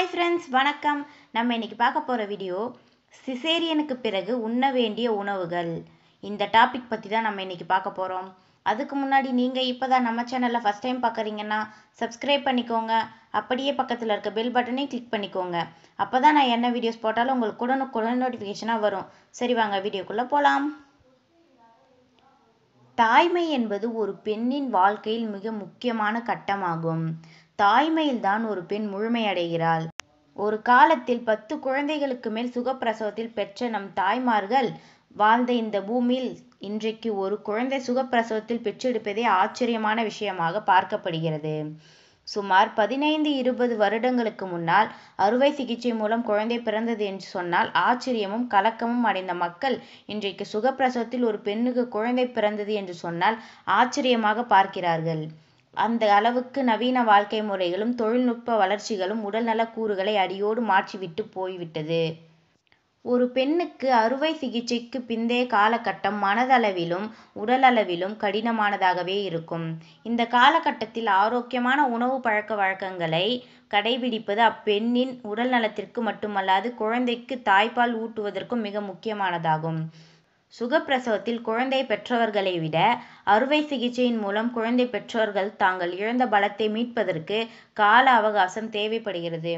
Hi friends வணக்கம் நம்ம இன்னைக்கு பார்க்க போகிற வீடியோ சிசேரியனுக்கு பிறகு உண்ண வேண்டிய உணவுகள் இந்த டாபிக் பற்றி தான் நம்ம இன்னைக்கு பார்க்க போகிறோம் அதுக்கு முன்னாடி நீங்கள் இப்போ தான் நம்ம சேனலில் ஃபஸ்ட் டைம் பார்க்குறீங்கன்னா சப்ஸ்கிரைப் பண்ணிக்கோங்க அப்படியே பக்கத்தில் இருக்க பெல் பட்டனையும் கிளிக் பண்ணிக்கோங்க அப்போ தான் நான் என்ன வீடியோஸ் போட்டாலும் உங்களுக்கு உடனே உடனே நோட்டிஃபிகேஷனாக வரும் சரி வாங்க வீடியோக்குள்ளே போகலாம் தாய்மை என்பது ஒரு பெண்ணின் வாழ்க்கையில் மிக முக்கியமான கட்டமாகும் தாய்மையில்தான் ஒரு பெண் முழுமையடைகிறாள் ஒரு காலத்தில் பத்து குழந்தைகளுக்கு மேல் சுகப்பிரசவத்தில் பெற்ற நம் தாய்மார்கள் வாழ்ந்த இந்த பூமியில் இன்றைக்கு ஒரு குழந்தை சுகப்பிரசவத்தில் பெற்றெடுப்பதே ஆச்சரியமான விஷயமாக பார்க்கப்படுகிறது சுமார் பதினைந்து இருபது வருடங்களுக்கு முன்னால் அறுவை சிகிச்சை மூலம் குழந்தை பிறந்தது என்று சொன்னால் ஆச்சரியமும் கலக்கமும் அடைந்த மக்கள் இன்றைக்கு சுகப்பிரசவத்தில் ஒரு பெண்ணுக்கு குழந்தை பிறந்தது என்று சொன்னால் ஆச்சரியமாக பார்க்கிறார்கள் அந்த அளவுக்கு நவீன வாழ்க்கை முறைகளும் தொழில்நுட்ப வளர்ச்சிகளும் உடல்நலக் கூறுகளை அடியோடு மாற்றிவிட்டு போய்விட்டது. ஒரு பெண்ணுக்கு அறுவை சிகிச்சைக்கு பிந்தைய காலகட்டம் மனதளவிலும் உடலளவிலும் கடினமானதாகவே இருக்கும். இந்த காலகட்டத்தில் ஆரோக்கியமான உணவு பழக்க வழக்கங்களை கடைபிடிப்பது அப்பெண்ணின் உடல் நலத்திற்கு மட்டுமல்லாது குழந்தைக்கு தாய்ப்பால் ஊட்டுவதற்கும் மிக முக்கியமானதாகும். சுகப்பிரசவத்தில் குழந்தை பெற்றவர்களை விட அறுவை சிகிச்சையின் மூலம் குழந்தை பெற்றோர்கள் தாங்கள் இழந்த பலத்தை மீட்பதற்கு கால அவகாசம் தேவைப்படுகிறது.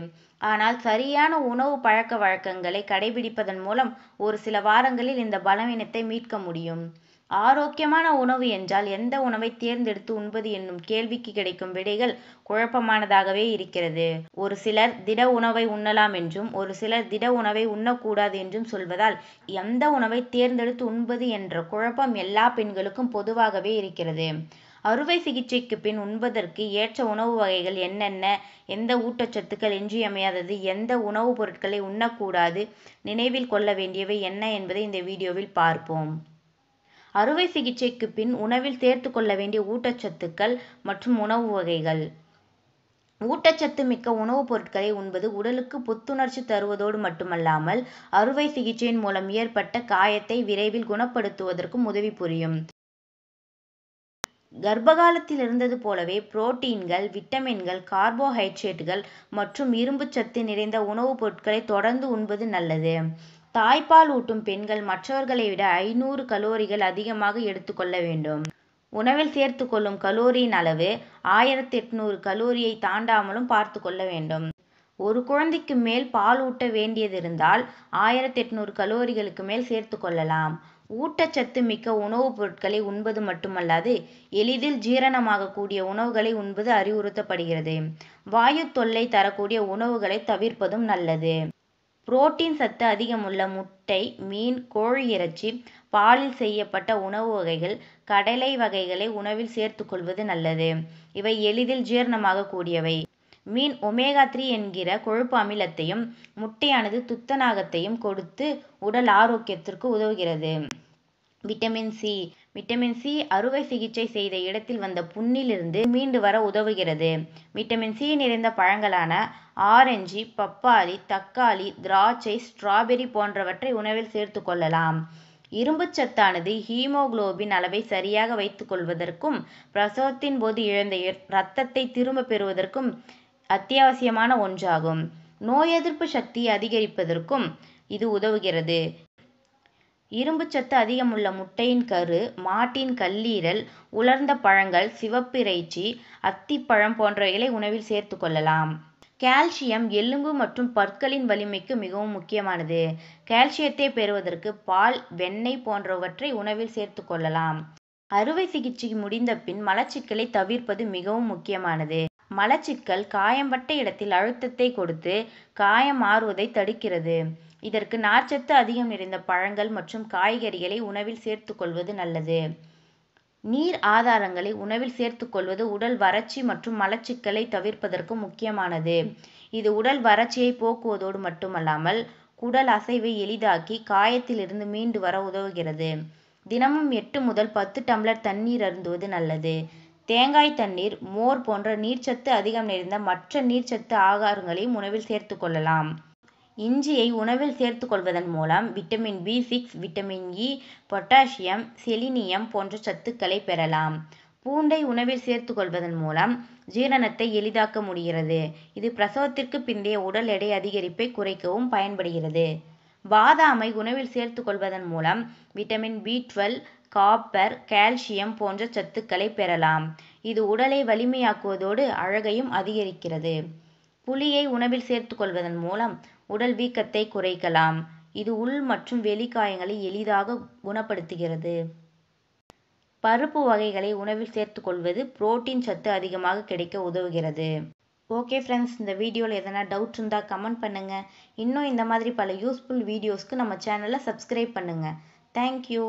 ஆனால் சரியான உணவு பழக்க வழக்கங்களை கடைபிடிப்பதன் மூலம் ஒரு சில வாரங்களில் இந்த பலவீனத்தை மீட்க முடியும். ஆரோக்கியமான உணவு என்றால் எந்த உணவை தேர்ந்தெடுத்து உண்பது என்னும் கேள்விக்கு கிடைக்கும் விடைகள் குழப்பமானதாகவே இருக்கிறது ஒரு சிலர் திட உணவை உண்ணலாம் என்றும் ஒரு சிலர் திட உணவை உண்ணக்கூடாது என்றும் சொல்வதால் எந்த உணவை தேர்ந்தெடுத்து உண்பது என்ற குழப்பம் எல்லா பெண்களுக்கும் பொதுவாகவே இருக்கிறது அறுவை சிகிச்சைக்கு பின் உண்பதற்கு ஏற்ற உணவு வகைகள் என்னென்ன எந்த ஊட்டச்சத்துக்கள் இன்றியமையாதது எந்த உணவுப் பொருட்களை உண்ணக்கூடாது நினைவில் கொள்ள வேண்டியவை என்ன என்பதை இந்த வீடியோவில் பார்ப்போம் அறுவை சிகிச்சைக்கு பின் உணவில் சேர்த்து கொள்ள வேண்டிய ஊட்டச்சத்துக்கள் மற்றும் உணவு வகைகள் ஊட்டச்சத்து மிக்க உணவுப் பொருட்களை உண்பது உடலுக்கு புத்துணர்ச்சி தருவதோடு மட்டுமல்லாமல் அறுவை சிகிச்சையின் மூலம் ஏற்பட்ட காயத்தை விரைவில் குணப்படுத்துவதற்கும் உதவி புரியும் கர்ப்பகாலத்தில் இருந்தது போலவே புரோட்டீன்கள் விட்டமின்கள் கார்போஹைட்ரேட்டுகள் மற்றும் சத்து நிறைந்த உணவுப் பொருட்களை தொடர்ந்து உண்பது நல்லது தாய்ப்பால் ஊட்டும் பெண்கள் மற்றவர்களை விட ஐநூறு கலோரிகள் அதிகமாக எடுத்துக்கொள்ள வேண்டும் உணவில் சேர்த்துக் கொள்ளும் கலோரியின் அளவு ஆயிரத்து எட்நூறு கலோரியை தாண்டாமலும் பார்த்து கொள்ள வேண்டும் ஒரு குழந்தைக்கு மேல் பாலூட்ட வேண்டியதிருந்தால் ஆயிரத்து எட்நூறு கலோரிகளுக்கு மேல் சேர்த்து கொள்ளலாம் ஊட்டச்சத்து மிக்க உணவுப் பொருட்களை உண்பது மட்டுமல்லாது எளிதில் ஜீரணமாகக்கூடிய உணவுகளை உண்பது அறிவுறுத்தப்படுகிறது வாயு தொல்லை தரக்கூடிய உணவுகளை தவிர்ப்பதும் நல்லது புரோட்டீன் சத்து அதிகமுள்ள முட்டை மீன் கோழி இறைச்சி பாலில் செய்யப்பட்ட உணவு வகைகள் கடலை வகைகளை உணவில் சேர்த்துக்கொள்வது நல்லது இவை எளிதில் ஜீரணமாக கூடியவை மீன் ஒமேகா த்ரீ என்கிற கொழுப்பு அமிலத்தையும் முட்டையானது துத்தநாகத்தையும் கொடுத்து உடல் ஆரோக்கியத்திற்கு உதவுகிறது விட்டமின் சி விட்டமின் சி அறுவை சிகிச்சை செய்த இடத்தில் வந்த புண்ணிலிருந்து மீண்டு வர உதவுகிறது விட்டமின் சி நிறைந்த பழங்களான ஆரஞ்சு பப்பாளி தக்காளி திராட்சை ஸ்ட்ராபெரி போன்றவற்றை உணவில் சேர்த்து கொள்ளலாம் சத்தானது ஹீமோகுளோபின் அளவை சரியாக வைத்துக்கொள்வதற்கும் பிரசவத்தின் போது இழந்த இரத்தத்தை திரும்ப பெறுவதற்கும் அத்தியாவசியமான ஒன்றாகும் நோய் எதிர்ப்பு சக்தி அதிகரிப்பதற்கும் இது உதவுகிறது இரும்புச்சத்து அதிகமுள்ள முட்டையின் கரு, மாட்டின் கல்லீரல், உலர்ந்த பழங்கள், சிவப்பிறைச்சி, அத்திப்பழம் போன்றவைகளை உணவில் சேர்த்து கொள்ளலாம். கால்சியம் எலும்பு மற்றும் பற்களின் வலிமைக்கு மிகவும் முக்கியமானது. கால்சியத்தை பெறுவதற்கு பால், வெண்ணெய் போன்றவற்றை உணவில் சேர்த்து கொள்ளலாம். அறுவை சிகிச்சை முடிந்த பின் மலச்சிக்கலை தவிர்ப்பது மிகவும் முக்கியமானது. மலச்சிக்கல் காயம்பட்ட இடத்தில் அழுத்தத்தை கொடுத்து காயம் ஆறுவதை தடுக்கிறது இதற்கு நார்ச்சத்து அதிகம் நிறைந்த பழங்கள் மற்றும் காய்கறிகளை உணவில் கொள்வது நல்லது நீர் ஆதாரங்களை உணவில் கொள்வது உடல் வறட்சி மற்றும் மலச்சிக்கலை தவிர்ப்பதற்கு முக்கியமானது இது உடல் வறட்சியை போக்குவதோடு மட்டுமல்லாமல் குடல் அசைவை எளிதாக்கி காயத்திலிருந்து மீண்டு வர உதவுகிறது தினமும் எட்டு முதல் பத்து டம்ளர் தண்ணீர் அருந்துவது நல்லது தேங்காய் தண்ணீர் மோர் போன்ற நீர்ச்சத்து அதிகம் நிறைந்த மற்ற நீர்ச்சத்து ஆகாரங்களையும் உணவில் சேர்த்துக் கொள்ளலாம் இஞ்சியை உணவில் சேர்த்துக் கொள்வதன் மூலம் vitamin B six vitamin E potassium selenium போன்ற சத்துக்களை பெறலாம் பூண்டை உணவில் சேர்த்துக் கொள்வதன் மூலம் ஜீரணத்தை எளிதாக்க முடிகிறது இது பிரசவத்திற்கு பிந்தைய உடல் எடை அதிகரிப்பை குறைக்கவும் பயன்படுகிறது பாதாமை உணவில் சேர்த்துக் கொள்வதன் மூலம் vitamin B twelve copper calcium போன்ற சத்துக்களை பெறலாம் இது உடலை வலிமையாக்குவதோடு அழகையும் அதிகரிக்கிறது புளியை உணவில் கொள்வதன் மூலம் உடல் வீக்கத்தை குறைக்கலாம் இது உள் மற்றும் வெளி காயங்களை எளிதாக குணப்படுத்துகிறது பருப்பு வகைகளை உணவில் கொள்வது புரோட்டீன் சத்து அதிகமாக கிடைக்க உதவுகிறது ஓகே ஃப்ரெண்ட்ஸ் இந்த வீடியோவில் எதனா டவுட் இருந்தால் கமெண்ட் பண்ணுங்கள் இன்னும் இந்த மாதிரி பல யூஸ்ஃபுல் வீடியோஸ்க்கு நம்ம சேனலை சப்ஸ்கிரைப் பண்ணுங்கள் தேங்க்யூ